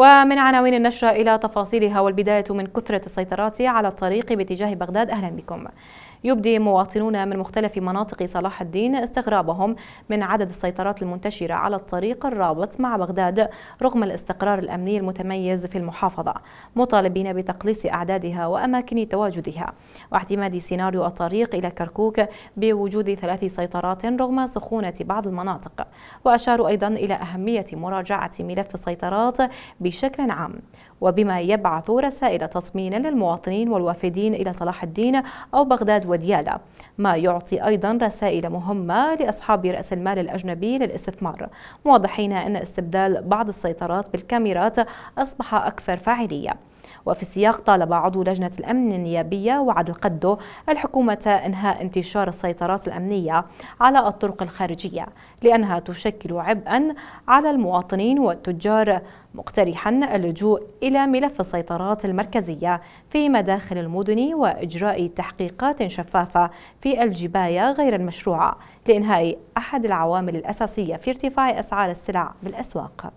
ومن عناوين النشرة إلى تفاصيلها والبداية من كثرة السيطرات على الطريق باتجاه بغداد أهلا بكم يبدي مواطنون من مختلف مناطق صلاح الدين استغرابهم من عدد السيطرات المنتشرة على الطريق الرابط مع بغداد رغم الاستقرار الأمني المتميز في المحافظة مطالبين بتقليص أعدادها وأماكن تواجدها واعتماد سيناريو الطريق إلى كركوك بوجود ثلاث سيطرات رغم سخونة بعض المناطق وأشاروا أيضا إلى أهمية مراجعة ملف السيطرات ب بشكل عام وبما يبعث رسائل تطمين للمواطنين والوافدين إلى صلاح الدين أو بغداد وديالا ما يعطي أيضا رسائل مهمة لأصحاب رأس المال الأجنبي للاستثمار موضحين أن استبدال بعض السيطرات بالكاميرات أصبح أكثر فاعلية وفي السياق طالب عضو لجنة الأمن النيابية وعدل القدو الحكومة إنهاء انتشار السيطرات الأمنية على الطرق الخارجية لأنها تشكل عبئا على المواطنين والتجار مقترحا اللجوء إلى ملف السيطرات المركزية في مداخل المدن وإجراء تحقيقات شفافة في الجباية غير المشروعة لإنهاء أحد العوامل الأساسية في ارتفاع أسعار السلع بالأسواق